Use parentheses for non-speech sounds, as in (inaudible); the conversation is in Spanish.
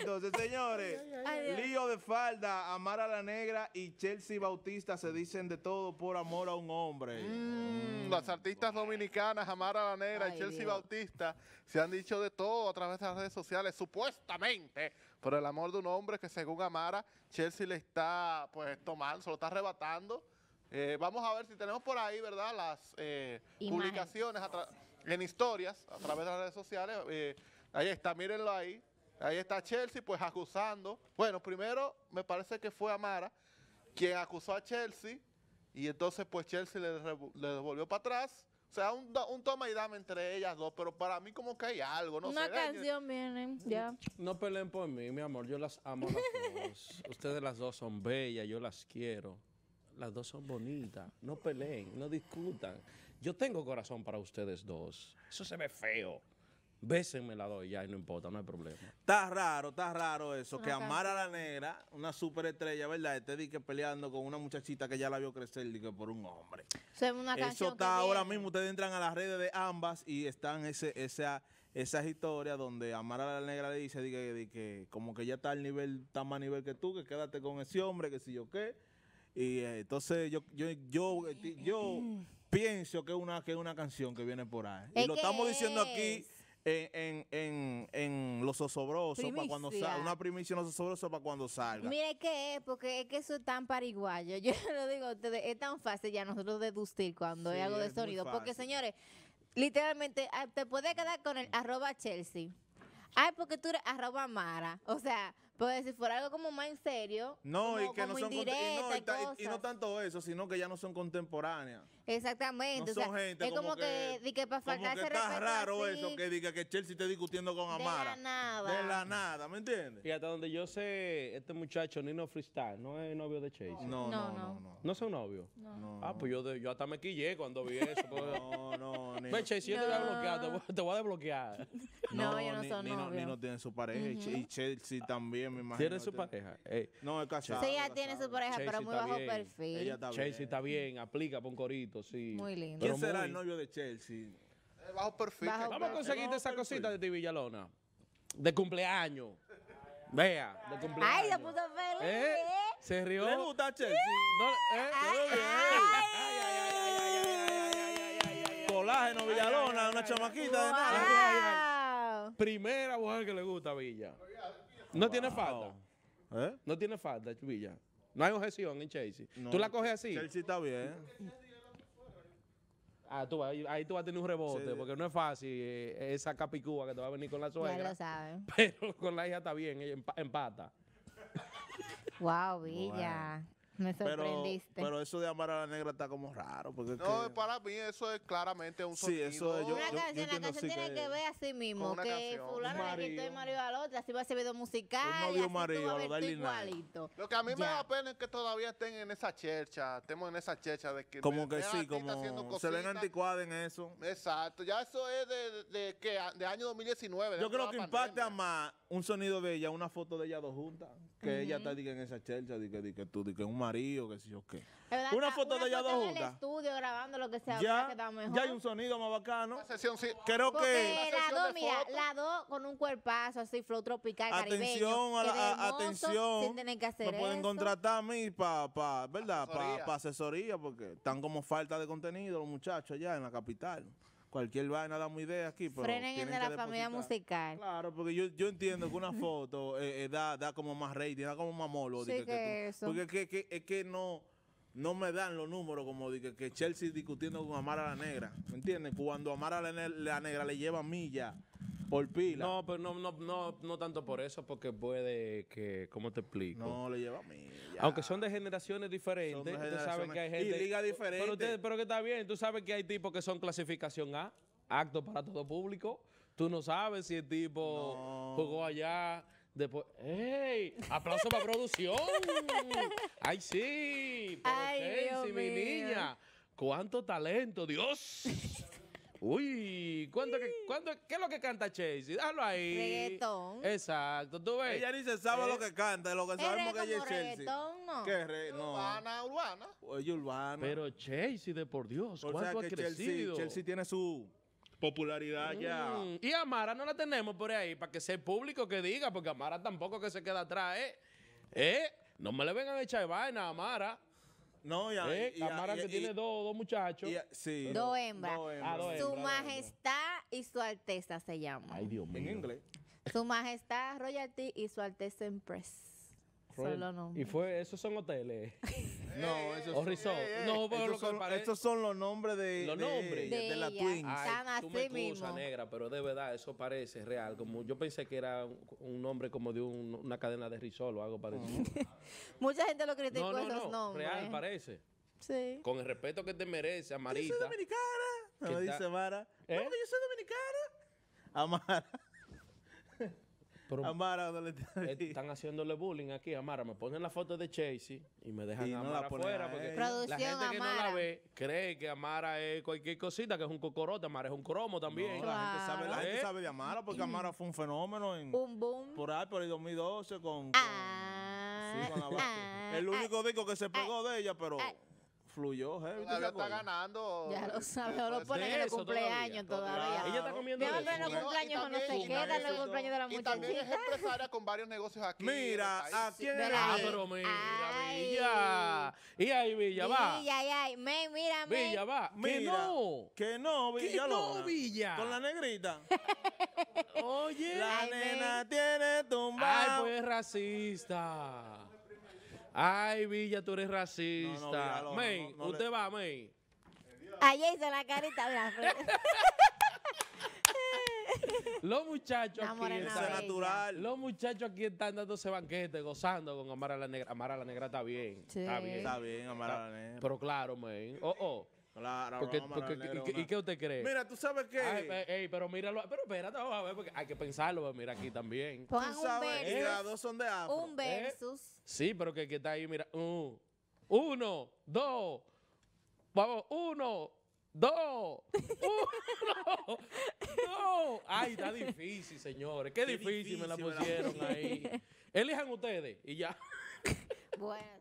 entonces, señores. Lío de falda, Amara la Negra y Chelsea Bautista se dicen de todo por amor a un hombre. Mm, las artistas dominicanas, Amara la Negra y Chelsea Bautista, se han dicho de todo a través de las redes sociales, supuestamente por el amor de un hombre que según Amara, Chelsea le está pues tomando, se lo está arrebatando. Eh, vamos a ver si tenemos por ahí, ¿verdad? Las eh, publicaciones en historias a través de las redes sociales. Eh, ahí está, mírenlo ahí. Ahí está Chelsea, pues acusando. Bueno, primero me parece que fue Amara quien acusó a Chelsea y entonces pues Chelsea le, devolvió para atrás. O sea, un, toma y dame entre ellas dos, pero para mí como que hay algo, no Una canción viene, ya. No peleen por mí, mi amor, yo las amo las dos. Ustedes las dos son bellas, yo las quiero. Las dos son bonitas, no peleen, no discutan. Yo tengo corazón para ustedes dos. Eso se ve feo bésenme la doy ya y no importa, no hay problema. Está raro, está raro eso, que amar a la negra, una superestrella, ¿verdad? Este dije peleando con una muchachita que ya la vio crecer dique, por un hombre. Eso, una está ahora mismo, ustedes entran a las redes de ambas y están ese, esa, esas historias donde amar a la negra le dice dique, como que ya está al nivel, está más nivel que tú, que quédate con ese hombre, que si yo qué. Y eh, entonces yo, yo, yo, eh, mm. pienso que es una, que una canción que viene por ahí. Y lo estamos diciendo aquí en, en, en los osobrosos para cuando salga. Una primicia en los osobrosos para cuando salga. Mire que es, porque es que eso es tan pariguayo. (laughs) Yo lo digo es tan fácil ya nosotros deducir cuando hay algo de sonido. Porque, señores, literalmente ah, te puede quedar con el arroba Chelsea. Ay, porque tú eres arroba Mara. O sea, pues si fuera algo como más en serio. No, y que no son y, no, tanto eso, sino que ya no son contemporáneas. Exactamente. No son gente es como, que, que para faltar está raro eso que diga que Chelsea esté discutiendo con Amara. De la nada. De la nada, ¿me entiendes? Y hasta donde yo sé, este muchacho Nino Freestyle no es novio de Chelsea. No, no, no. No, no. son novios. No. Ah, pues yo, yo hasta me quillé cuando vi eso. no, no, (laughs) Nino. Pues Chelsea, yo te voy a bloquear, te voy, a desbloquear. (laughs) No, yo no son novios. Nino tiene su pareja y Chelsea también ¿Tiene su pareja? No, es casado Sí, ella tiene su pareja, pero muy bajo perfil. Ella está Chelsea está bien, aplica por un corito, sí. Muy lindo. ¿Quién será el novio de Chelsea? bajo perfil. Vamos a conseguirte esa cosita de ti, Villalona. De cumpleaños. Vea, de cumpleaños. Ay, se puso feliz. Se rió. ¿Le gusta Chelsea? No, ¿eh? Colágeno Villalona, una chamaquita de nada. Primera mujer que le gusta a Villa. No tiene falta, ¿Eh? No tiene falta, Villa. No hay objeción en Chelsea. ¿Tú la coges así? Chelsea está bien. Ah, tú, ahí, tú vas a tener un rebote, porque no es fácil eh, esa capicúa que te va a venir con la suegra. Ya lo (laughs) Pero con la hija está bien, ella empata. wow, Villa. Me sorprendiste. Pero, eso de amar a la negra está como raro. Porque no, para mí eso es claramente un sí, eso es, una canción, la canción tiene que, ver a mismo. Que canción. fulano le quitó el marido al otro, así va a ser video musical. No marido, a lo igualito. Lo que a mí me da pena es que todavía estén en esa chercha, estemos en esa chercha de que... Como que sí, como se ven anticuadas en eso. Exacto, ya eso es de, de, de, de año 2019. yo creo que impacta más un sonido de ella, una foto de ella dos juntas, que ella está diga, en esa chercha, diga, que, tú, que un marido una foto de ellas dos juntas. grabando lo que sea, ya, ya hay un sonido más bacano. Creo que. La dos, con un cuerpazo así, flow tropical, atención caribeño. A atención. pueden contratar a mí para, ¿verdad? Para pa asesoría, porque están como falta de contenido los muchachos allá en la capital cualquier vaina muy idea aquí. Pero Frenen en la familia musical. Claro, porque yo, entiendo que una (laughs) foto eh, eh, da, como más rating, da como más molo. Sí, que, Porque es que, no no me dan los números como de que, Chelsea discutiendo con Amara la Negra. ¿Me entiendes? Cuando Amara la Negra le lleva millas por pila. No, pero no, no, no, no tanto por eso, porque puede que, ¿cómo te explico? No, le lleva a mí. Aunque son de generaciones diferentes, sabes que hay gente... y liga diferente. Pero, pero que está bien, tú sabes que hay tipos que son clasificación A, acto para todo público. Tú no sabes si el tipo jugó allá, después... ¡Ey! ¡Aplauso para producción! (laughs) ¡Ay, sí! Ay, Dios mi niña, ¡cuánto talento, Dios! (laughs) Uy, ¿cuándo, que, ¿cuándo, ¿qué es lo que canta Chelsea? Dalo ahí. Reggaetón. Exacto, tú ves. Ella ni se sabe lo eh, que canta, lo que sabemos que ella es Chelsea. Reggaetón, no. ¿Qué re, no. Urbana, urbana. Oye, urbana. Pero Chelsea, de por Dios, ¿cuánto ha crecido? Chelsea, Chelsea tiene su popularidad ya. Mm, y Amara no la tenemos por ahí para que sea el público que diga, porque Amara tampoco que se queda atrás, ¿eh? ¿Eh? No me le vengan a echar vaina a Amara. No, ya. Y, eh, que tiene dos, dos muchachos. Dos hembras. Ah, su majestad y su alteza se llaman. Ay, Dios mío. En inglés. Su majestad royalty y su alteza empress. Solo nombres. Y fue, esos son hoteles. (laughs) No, eh, esos eh, o eh, No, pero lo que son, parece- Estos son los nombres de, Los de- nombres. de, la Twin. Están tú me así negra, pero de verdad eso parece real. Como yo pensé que era un, nombre como de una cadena de risol o algo parecido. (laughs) Mucha gente lo critica con esos nombres. real parece. Sí. Con el respeto que te merece, Yo soy dominicana. No dice Mara. ¿Eh? No, yo soy dominicana. Amara. Amara, ¿dónde están haciéndole bullying aquí, Amara. Me ponen la foto de Chasey y me dejan la afuera. porque la gente que no la ve cree que Amara es cualquier cosita, que es un cocorote. Amara es un cromo también. la, gente sabe, la gente eh. sabe de Amara porque Amara fue un fenómeno en, boom. por ahí, por el 2012 con, ah. sí, con la ah, el único disco que se pegó ah. de ella, pero... Ah fluyó. ¿eh? Todavía está ganando. Ya lo sabes, lo ponen en el cumpleaños todavía. todavía. Ella está comiendo. Déjame en cumpleaños no se queda en el cumpleaños de la muchachita. Y también es empresaria con varios negocios aquí. Mira, aquí en Ah, ah pero mira, Villa. Y ahí Villa va. Villa, y ahí. Me, mira, Villa va. Que no. Que no, Villa. Que no, Villa. Con la negrita. (laughs) Oye. La nena tiene tumba. Ay, pues racista. Ay, Villa, tú eres racista. Men, usted va, May. Ayer hizo la carita, de (laughs) Los muchachos aquí natural. Los muchachos aquí están dando dándose banquete, gozando con Amara la Negra. Amara la Negra está bien. Está bien. Está bien, Amara la Negra. Pero claro, men. Oh, oh. Claro, y, qué usted cree? Mira, tú sabes que. Eh, ey, pero míralo. Pero espérate, vamos a ver, porque hay que pensarlo. Mira, aquí también. ¿Tú un sabes versus, dos son de afro. Un versus. Eh, sí, pero que, está ahí, mira. Uh, uno, dos. Vamos, uno, dos, (laughs) uno, dos. Ay, está difícil, señores. Qué, difícil me la pusieron ahí. Elijan ustedes y ya. (laughs) Bueno.